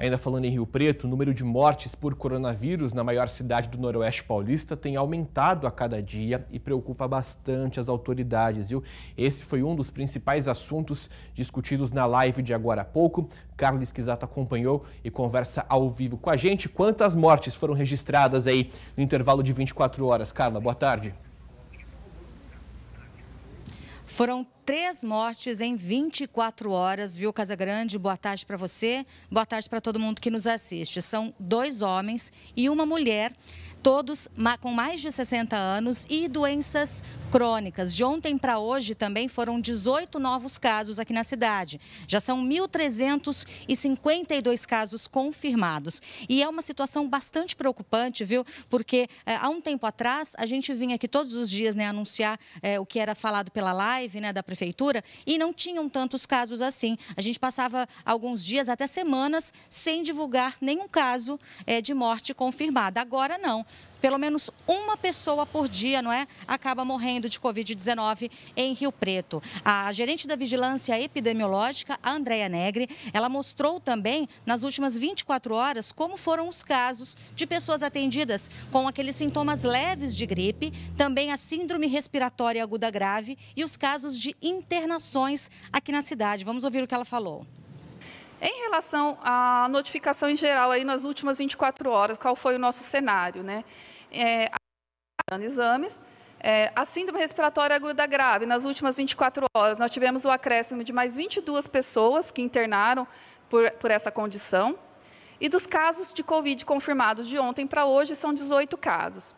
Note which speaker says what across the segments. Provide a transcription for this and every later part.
Speaker 1: Ainda falando em Rio Preto, o número de mortes por coronavírus na maior cidade do Noroeste paulista tem aumentado a cada dia e preocupa bastante as autoridades, viu? Esse foi um dos principais assuntos discutidos na live de agora há pouco. Carlos Quisato acompanhou e conversa ao vivo com a gente. Quantas mortes foram registradas aí no intervalo de 24 horas? Carla, boa tarde.
Speaker 2: Foram três mortes em 24 horas, viu, Casagrande? Boa tarde para você, boa tarde para todo mundo que nos assiste. São dois homens e uma mulher todos com mais de 60 anos e doenças crônicas. De ontem para hoje também foram 18 novos casos aqui na cidade. Já são 1.352 casos confirmados. E é uma situação bastante preocupante, viu? Porque é, há um tempo atrás a gente vinha aqui todos os dias né, anunciar é, o que era falado pela live né, da prefeitura e não tinham tantos casos assim. A gente passava alguns dias, até semanas, sem divulgar nenhum caso é, de morte confirmada. Agora não pelo menos uma pessoa por dia, não é? Acaba morrendo de Covid-19 em Rio Preto. A gerente da Vigilância Epidemiológica, a Andrea Negre, ela mostrou também nas últimas 24 horas como foram os casos de pessoas atendidas com aqueles sintomas leves de gripe, também a síndrome respiratória aguda grave e os casos de
Speaker 3: internações aqui na cidade. Vamos ouvir o que ela falou. Em relação à notificação em geral, aí nas últimas 24 horas, qual foi o nosso cenário? Né? É, exames, é, a síndrome respiratória aguda grave, nas últimas 24 horas, nós tivemos o acréscimo de mais 22 pessoas que internaram por, por essa condição. E dos casos de Covid confirmados de ontem para hoje, são 18 casos.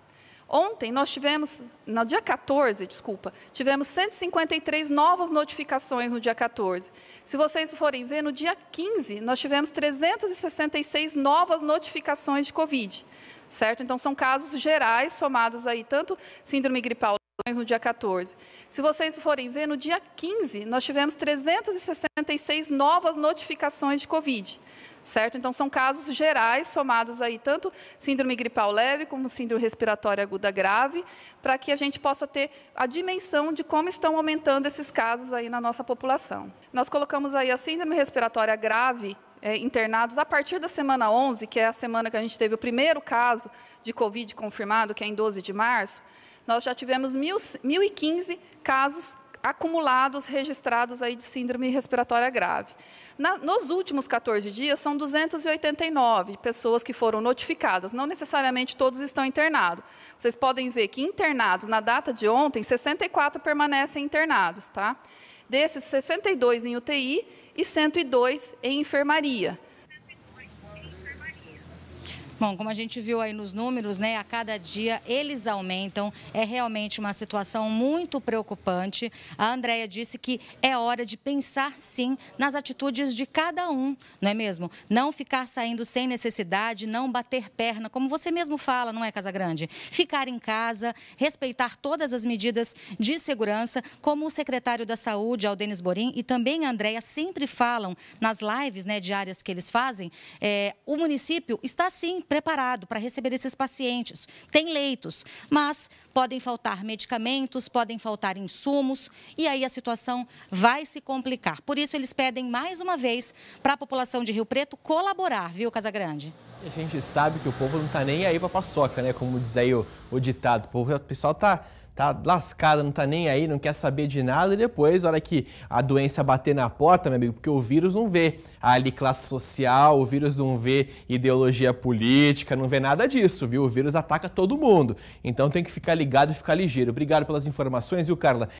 Speaker 3: Ontem nós tivemos, no dia 14, desculpa, tivemos 153 novas notificações no dia 14. Se vocês forem ver, no dia 15 nós tivemos 366 novas notificações de Covid, certo? Então são casos gerais somados aí, tanto síndrome gripal no dia 14. Se vocês forem ver, no dia 15, nós tivemos 366 novas notificações de Covid, certo? Então, são casos gerais somados aí, tanto síndrome gripal leve como síndrome respiratória aguda grave, para que a gente possa ter a dimensão de como estão aumentando esses casos aí na nossa população. Nós colocamos aí a síndrome respiratória grave é, internados a partir da semana 11, que é a semana que a gente teve o primeiro caso de Covid confirmado, que é em 12 de março, nós já tivemos 1.015 casos acumulados registrados aí de síndrome respiratória grave. Na, nos últimos 14 dias, são 289 pessoas que foram notificadas. Não necessariamente todos estão internados. Vocês podem ver que internados, na data de ontem, 64 permanecem internados. Tá? Desses, 62 em UTI e 102 em enfermaria.
Speaker 2: Bom, como a gente viu aí nos números, né, a cada dia eles aumentam. É realmente uma situação muito preocupante. A Andrea disse que é hora de pensar sim nas atitudes de cada um, não é mesmo? Não ficar saindo sem necessidade, não bater perna, como você mesmo fala, não é, casa grande? Ficar em casa, respeitar todas as medidas de segurança, como o secretário da Saúde, Aldenis Borim, e também a Andrea sempre falam nas lives né, diárias que eles fazem, é, o município está sim preparado para receber esses pacientes. Tem leitos, mas podem faltar medicamentos, podem faltar insumos e aí a situação vai se complicar. Por isso, eles pedem mais uma vez para a população de Rio Preto colaborar, viu, Casagrande?
Speaker 1: A gente sabe que o povo não está nem aí para paçoca, né? Como diz aí o, o ditado. O, povo, o pessoal está tá lascada, não tá nem aí, não quer saber de nada, e depois, na hora que a doença bater na porta, meu amigo, porque o vírus não vê ali classe social, o vírus não vê ideologia política, não vê nada disso, viu? O vírus ataca todo mundo. Então tem que ficar ligado e ficar ligeiro. Obrigado pelas informações, viu, Carla?